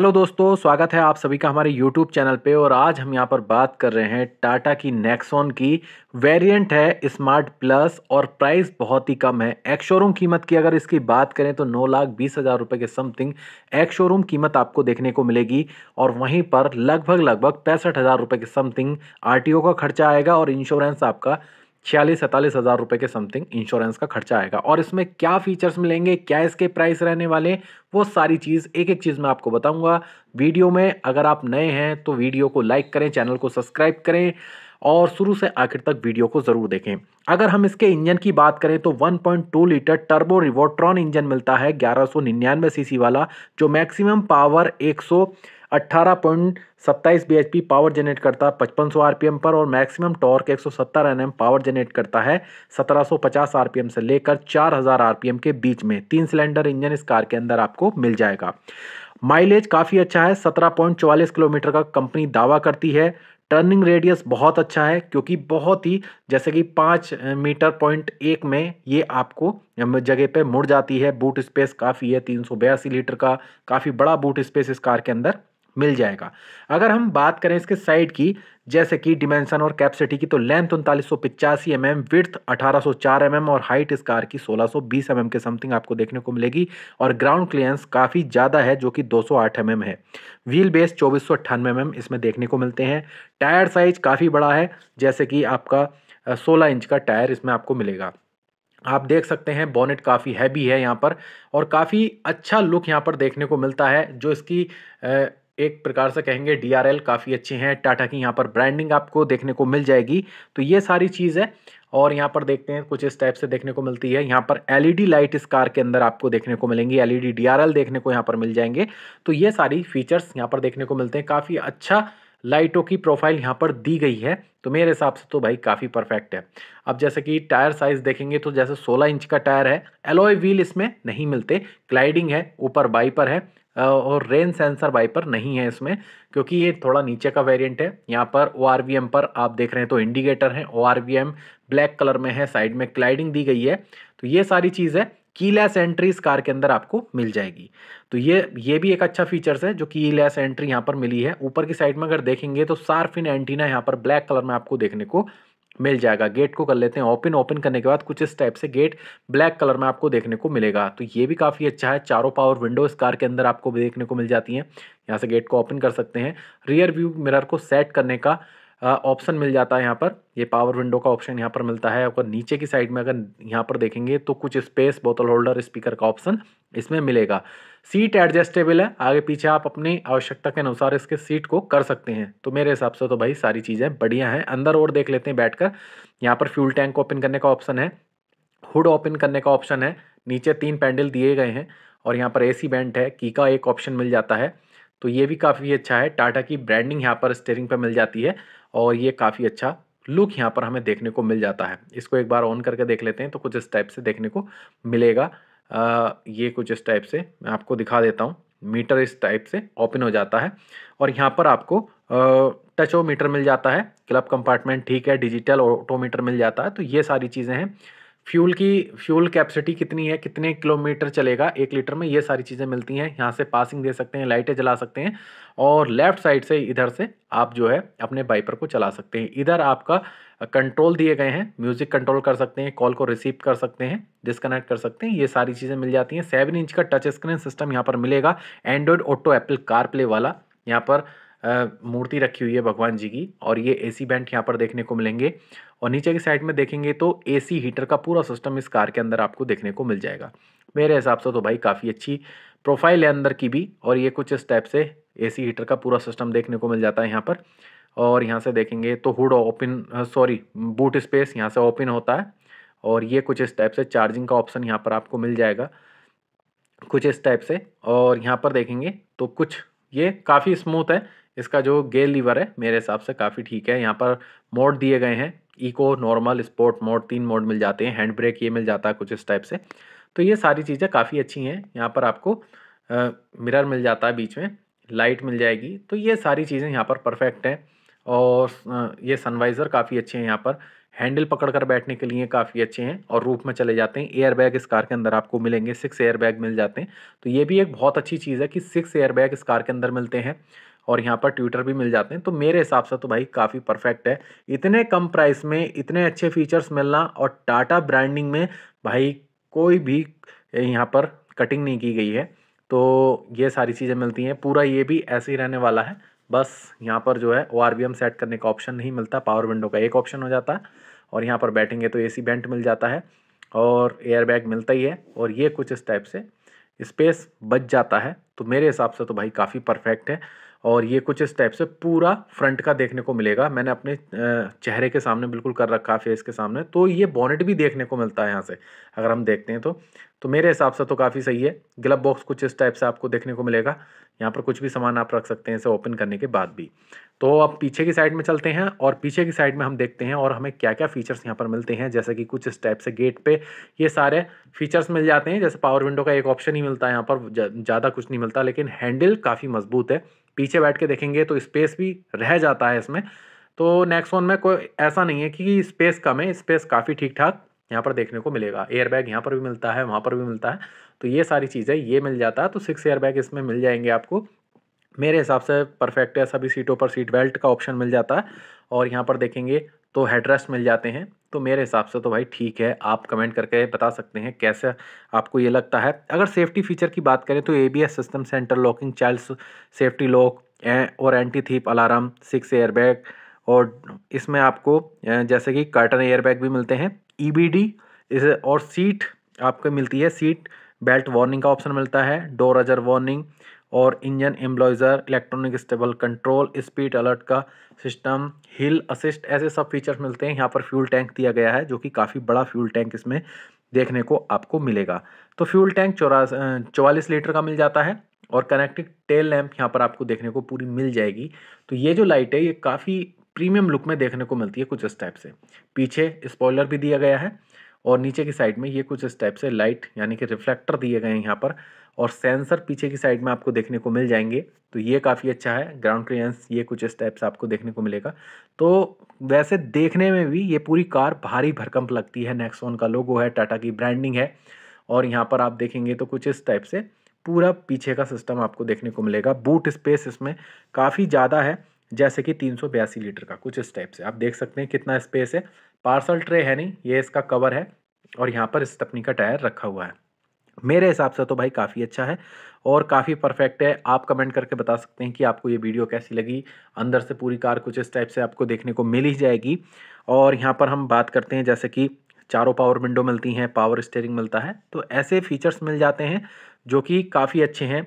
hello दोस्तों स्वागत है आप सभी का हमारे यूट्यूब चैनल पे और आज हम यहाँ पर बात कर रहे हैं टाटा की नेक्सोन की वेरिएंट है स्मार्ट प्लस और प्राइस बहुत ही कम है एक शोरूम कीमत की अगर इसकी बात करें तो नौ लाख बीस हज़ार रुपये के समथिंग एक शोरूम कीमत आपको देखने को मिलेगी और वहीं पर लगभग लगभग पैंसठ हज़ार रुपये के समथिंग आर का खर्चा आएगा और इंश्योरेंस आपका छियालीस सैंतालीस हज़ार रुपये के समथिंग इंश्योरेंस का खर्चा आएगा और इसमें क्या फीचर्स मिलेंगे क्या इसके प्राइस रहने वाले वो सारी चीज़ एक एक चीज़ मैं आपको बताऊंगा वीडियो में अगर आप नए हैं तो वीडियो को लाइक करें चैनल को सब्सक्राइब करें और शुरू से आखिर तक वीडियो को ज़रूर देखें अगर हम इसके इंजन की बात करें तो 1.2 लीटर टर्बो रिवोट्रॉन इंजन मिलता है 1199 सीसी वाला जो मैक्सिमम पावर 100 अट्ठारह पॉइंट सत्ताईस बी पावर जनरेट करता है पचपन सौ एम पर और मैक्सिमम टॉर्क एक सौ सत्तर एन पावर जनरेट करता है सत्रह सौ पचास एम से लेकर चार हज़ार एम के बीच में तीन सिलेंडर इंजन इस कार के अंदर आपको मिल जाएगा माइलेज काफ़ी अच्छा है सत्रह पॉइंट चवालीस किलोमीटर का कंपनी दावा करती है टर्निंग रेडियस बहुत अच्छा है क्योंकि बहुत ही जैसे कि पाँच मीटर पॉइंट एक में ये आपको जगह पे मुड़ जाती है बूट स्पेस काफ़ी है तीन सौ बयासी लीटर का काफ़ी बड़ा बूट स्पेस इस कार के अंदर मिल जाएगा अगर हम बात करें इसके साइड की जैसे कि डिमेंसन और कैपेसिटी की तो लेंथ उनतालीस सौ पिचासी एम एम विर्थ अठारह सौ चार एम mm एम और हाइट इस कार की सोलह सौ बीस एम mm एम के समथिंग आपको देखने को मिलेगी और ग्राउंड क्लियरेंस काफ़ी ज़्यादा है जो कि दो सौ आठ एम mm एम है व्हील बेस चौबीस सौ अट्ठानवे एम एम इसमें देखने को मिलते हैं टायर साइज काफ़ी बड़ा है जैसे कि आपका सोलह इंच का टायर इसमें आपको मिलेगा आप देख सकते हैं बॉनेट काफ़ी हैवी है यहाँ पर और काफ़ी अच्छा लुक यहाँ पर देखने को मिलता है जो इसकी एक प्रकार से कहेंगे डी काफ़ी अच्छी हैं टाटा की यहाँ पर ब्रांडिंग आपको देखने को मिल जाएगी तो ये सारी चीज़ है और यहाँ पर देखते हैं कुछ इस टाइप से देखने को मिलती है यहाँ पर एलईडी लाइट e इस कार के अंदर आपको देखने को मिलेंगी एलईडी डीआरएल e देखने को यहाँ पर मिल जाएंगे तो ये सारी फीचर्स यहाँ पर देखने को मिलते हैं काफ़ी अच्छा लाइटों की प्रोफाइल यहाँ पर दी गई है तो मेरे हिसाब से तो भाई काफ़ी परफेक्ट है अब जैसे कि टायर साइज़ देखेंगे तो जैसे 16 इंच का टायर है एलोए व्हील इसमें नहीं मिलते क्लाइडिंग है ऊपर बाइपर है और रेन सेंसर वाइपर नहीं है इसमें क्योंकि ये थोड़ा नीचे का वेरिएंट है यहाँ पर ओ पर आप देख रहे हैं तो इंडिकेटर है ओ ब्लैक कलर में है साइड में क्लाइडिंग दी गई है तो ये सारी चीज़ है की लैस एंट्री इस कार के अंदर आपको मिल जाएगी तो ये ये भी एक अच्छा फीचर्स है जो की लेस एंट्री यहाँ पर मिली है ऊपर की साइड में अगर देखेंगे तो सार्फिन एंटीना यहाँ पर ब्लैक कलर में आपको देखने को मिल जाएगा गेट को कर लेते हैं ओपन ओपन करने के बाद कुछ इस टाइप से गेट ब्लैक कलर में आपको देखने को मिलेगा तो ये भी काफ़ी अच्छा है चारों पावर विंडो इस कार के अंदर आपको देखने को मिल जाती हैं यहाँ से गेट को ओपन कर सकते हैं रियर व्यू मिरर को सेट करने का ऑप्शन मिल जाता है यहाँ पर ये पावर विंडो का ऑप्शन यहाँ पर मिलता है अगर नीचे की साइड में अगर यहाँ पर देखेंगे तो कुछ स्पेस बोतल होल्डर स्पीकर का ऑप्शन इसमें मिलेगा सीट एडजस्टेबल है आगे पीछे आप अपनी आवश्यकता के अनुसार इसके सीट को कर सकते हैं तो मेरे हिसाब से तो भाई सारी चीज़ें बढ़िया हैं अंदर और देख लेते हैं बैठ यहाँ पर फ्यूल टैंक ओपन करने का ऑप्शन है हुड ओपन करने का ऑप्शन है नीचे तीन पैंडल दिए गए हैं और यहाँ पर ए सी है की का एक ऑप्शन मिल जाता है तो ये भी काफ़ी अच्छा है टाटा की ब्रांडिंग यहाँ पर स्टेयरिंग पर मिल जाती है और ये काफ़ी अच्छा लुक यहाँ पर हमें देखने को मिल जाता है इसको एक बार ऑन करके देख लेते हैं तो कुछ इस टाइप से देखने को मिलेगा आ, ये कुछ इस टाइप से मैं आपको दिखा देता हूँ मीटर इस टाइप से ओपन हो जाता है और यहाँ पर आपको टच ओ मीटर मिल जाता है क्लब कंपार्टमेंट ठीक है डिजिटल ऑटोमीटर मिल जाता है तो ये सारी चीज़ें हैं फ्यूल की फ्यूल कैपेसिटी कितनी है कितने किलोमीटर चलेगा एक लीटर में ये सारी चीज़ें मिलती हैं यहाँ से पासिंग दे सकते हैं लाइटें जला सकते हैं और लेफ्ट साइड से इधर से आप जो है अपने बाइपर को चला सकते हैं इधर आपका कंट्रोल दिए गए हैं म्यूज़िक कंट्रोल कर सकते हैं कॉल को रिसीव कर सकते हैं डिस्कनेक्ट कर सकते हैं ये सारी चीज़ें मिल जाती हैं सेवन इंच का टच स्क्रीन सिस्टम यहाँ पर मिलेगा एंड्रॉयड ऑटो एप्पल कार वाला यहाँ पर मूर्ति रखी हुई है भगवान जी की और ये एसी बैंड यहाँ पर देखने को मिलेंगे और नीचे की साइड में देखेंगे तो एसी हीटर का पूरा सिस्टम इस कार के अंदर आपको देखने को मिल जाएगा मेरे हिसाब से तो भाई काफ़ी अच्छी प्रोफाइल है अंदर की भी और ये कुछ इस टाइप से सी हीटर का पूरा सिस्टम देखने को मिल जाता है यहाँ पर और यहाँ से देखेंगे तो hood open sorry boot space यहाँ से ओपन होता है और ये कुछ इस टाइप से चार्जिंग का ऑप्शन यहाँ पर आपको मिल जाएगा कुछ इस टाइप से और यहाँ पर देखेंगे तो कुछ ये काफ़ी स्मूथ है इसका जो गेयर लीवर है मेरे हिसाब से काफ़ी ठीक है यहाँ पर मोड दिए गए हैं इको नॉर्मल स्पोर्ट मोड तीन मोड मिल जाते हैं हैंड ब्रेक ये मिल जाता है कुछ इस टाइप से तो ये सारी चीज़ें काफ़ी अच्छी हैं यहाँ पर आपको मिरर मिल जाता है बीच में लाइट मिल जाएगी तो ये सारी चीज़ें यहाँ पर परफेक्ट हैं और ये सनवाइज़र काफ़ी अच्छे हैं यहाँ पर हैंडल पकड़ कर बैठने के लिए काफ़ी अच्छे हैं और रूप में चले जाते हैं एयर बैग इस कार के अंदर आपको मिलेंगे सिक्स एयर बैग मिल जाते हैं तो ये भी एक बहुत अच्छी चीज़ है कि सिक्स एयर बैग इस कार के अंदर मिलते हैं और यहाँ पर ट्विटर भी मिल जाते हैं तो मेरे हिसाब से तो भाई काफ़ी परफेक्ट है इतने कम प्राइस में इतने अच्छे फीचर्स मिलना और टाटा ब्रांडिंग में भाई कोई भी यहाँ पर कटिंग नहीं की गई है तो ये सारी चीज़ें मिलती हैं पूरा ये भी ऐसे ही रहने वाला है बस यहाँ पर जो है ओ सेट करने का ऑप्शन नहीं मिलता पावर विंडो का एक ऑप्शन हो जाता है और यहाँ पर बैठेंगे तो ए सी बेंट मिल जाता है और एयरबैग मिलता ही है और ये कुछ इस टाइप से स्पेस बच जाता है तो मेरे हिसाब से तो भाई काफ़ी परफेक्ट है और ये कुछ टाइप से पूरा फ्रंट का देखने को मिलेगा मैंने अपने चेहरे के सामने बिल्कुल कर रखा है फेस के सामने तो ये बॉनेट भी देखने को मिलता है यहाँ से अगर हम देखते हैं तो तो मेरे हिसाब से तो काफ़ी सही है ग्लब बॉक्स कुछ इस टाइप से आपको देखने को मिलेगा यहाँ पर कुछ भी सामान आप रख सकते हैं इसे ओपन करने के बाद भी तो अब पीछे की साइड में चलते हैं और पीछे की साइड में हम देखते हैं और हमें क्या क्या फीचर्स यहाँ पर मिलते हैं जैसे कि कुछ टाइप से गेट पे ये सारे फीचर्स मिल जाते हैं जैसे पावर विंडो का एक ऑप्शन ही मिलता है यहाँ पर ज़्यादा कुछ नहीं मिलता लेकिन हैंडल काफ़ी मजबूत है पीछे बैठ के देखेंगे तो स्पेस भी रह जाता है इसमें तो नेक्स्ट वन में कोई ऐसा नहीं है कि स्पेस कम है स्पेस काफ़ी ठीक ठाक यहाँ पर देखने को मिलेगा एयर बैग यहाँ पर भी मिलता है वहाँ पर भी मिलता है तो ये सारी चीज़ें ये मिल जाता है तो सिक्स एयर बैग इसमें मिल जाएंगे आपको मेरे हिसाब से परफेक्ट है सभी सीटों पर सीट बेल्ट का ऑप्शन मिल जाता है और यहाँ पर देखेंगे तो हेडरेस्ट मिल जाते हैं तो मेरे हिसाब से तो भाई ठीक है आप कमेंट करके बता सकते हैं कैसे आपको ये लगता है अगर सेफ्टी फीचर की बात करें तो A system centre locking child safety lock और anti theft alarm six airbag और इसमें आपको जैसे कि कार्टन एयरबैग भी मिलते हैं ई e इस और सीट आपको मिलती है सीट बेल्ट वार्निंग का ऑप्शन मिलता है डोर अजर वार्निंग और engine immobiliser electronic stable control speed alert का सिस्टम हिल असिस्ट ऐसे सब फीचर्स मिलते हैं यहाँ पर फ्यूल टैंक दिया गया है जो कि काफ़ी बड़ा फ्यूल टैंक इसमें देखने को आपको मिलेगा तो फ्यूल टैंक चौरा चौवालीस लीटर का मिल जाता है और कनेक्टिव टेल लैम्प यहाँ पर आपको देखने को पूरी मिल जाएगी तो ये जो लाइट है ये काफ़ी प्रीमियम लुक में देखने को मिलती है कुछ इस टाइप से पीछे स्पॉयलर भी दिया गया है और नीचे की साइड में ये कुछ इस टाइप से लाइट यानी कि रिफ्लेक्टर दिए गए हैं यहाँ पर और सेंसर पीछे की साइड में आपको देखने को मिल जाएंगे तो ये काफ़ी अच्छा है ग्राउंड क्लियरेंस ये कुछ से आपको देखने को मिलेगा तो वैसे देखने में भी ये पूरी कार भारी भरकम लगती है नेक्सोन का लोगो है टाटा की ब्रांडिंग है और यहाँ पर आप देखेंगे तो कुछ इस टाइप से पूरा पीछे का सिस्टम आपको देखने को मिलेगा बूट स्पेस इसमें काफ़ी ज़्यादा है जैसे कि तीन लीटर का कुछ इस टाइप से आप देख सकते हैं कितना स्पेस है पार्सल ट्रे है नहीं ये इसका कवर है और यहाँ पर स्टपनी का टायर रखा हुआ है मेरे हिसाब से तो भाई काफ़ी अच्छा है और काफ़ी परफेक्ट है आप कमेंट करके बता सकते हैं कि आपको ये वीडियो कैसी लगी अंदर से पूरी कार कुछ इस टाइप से आपको देखने को मिल ही जाएगी और यहाँ पर हम बात करते हैं जैसे कि चारों पावर विंडो मिलती हैं पावर स्टेयरिंग मिलता है तो ऐसे फीचर्स मिल जाते हैं जो कि काफ़ी अच्छे हैं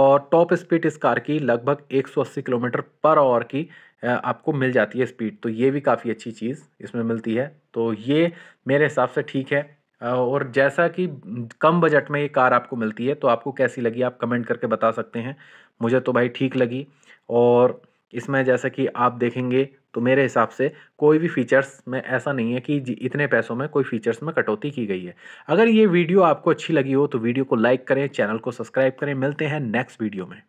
और टॉप स्पीड इस कार की लगभग 180 किलोमीटर पर आवर की आपको मिल जाती है स्पीड तो ये भी काफ़ी अच्छी चीज़ इसमें मिलती है तो ये मेरे हिसाब से ठीक है और जैसा कि कम बजट में ये कार आपको मिलती है तो आपको कैसी लगी आप कमेंट करके बता सकते हैं मुझे तो भाई ठीक लगी और इसमें जैसा कि आप देखेंगे तो मेरे हिसाब से कोई भी फीचर्स में ऐसा नहीं है कि इतने पैसों में कोई फीचर्स में कटौती की गई है अगर ये वीडियो आपको अच्छी लगी हो तो वीडियो को लाइक करें चैनल को सब्सक्राइब करें मिलते हैं नेक्स्ट वीडियो में